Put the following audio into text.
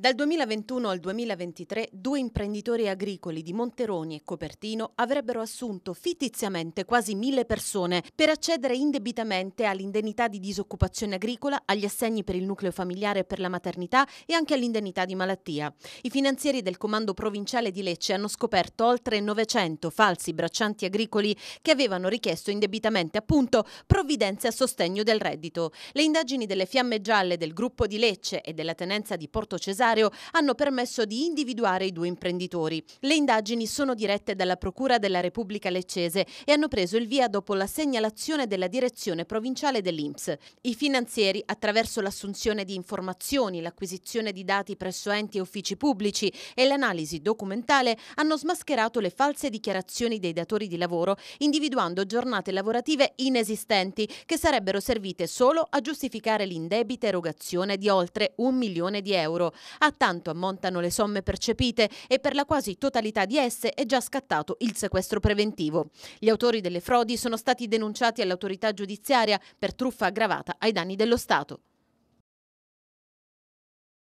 Dal 2021 al 2023 due imprenditori agricoli di Monteroni e Copertino avrebbero assunto fittiziamente quasi mille persone per accedere indebitamente all'indennità di disoccupazione agricola, agli assegni per il nucleo familiare e per la maternità e anche all'indennità di malattia. I finanzieri del comando provinciale di Lecce hanno scoperto oltre 900 falsi braccianti agricoli che avevano richiesto indebitamente appunto provvidenze a sostegno del reddito. Le indagini delle Fiamme Gialle del gruppo di Lecce e della tenenza di Porto Cesare carcerario hanno permesso di individuare i due imprenditori. Le indagini sono dirette dalla Procura della Repubblica Leccese e hanno preso il via dopo la segnalazione della direzione provinciale dell'Inps. I finanzieri, attraverso l'assunzione di informazioni, l'acquisizione di dati presso enti e uffici pubblici e l'analisi documentale, hanno smascherato le false dichiarazioni dei datori di lavoro, individuando giornate lavorative inesistenti che sarebbero servite solo a giustificare l'indebita erogazione di oltre un milione di euro. A tanto ammontano le somme percepite e per la quasi totalità di esse è già scattato il sequestro preventivo. Gli autori delle frodi sono stati denunciati all'autorità giudiziaria per truffa aggravata ai danni dello Stato.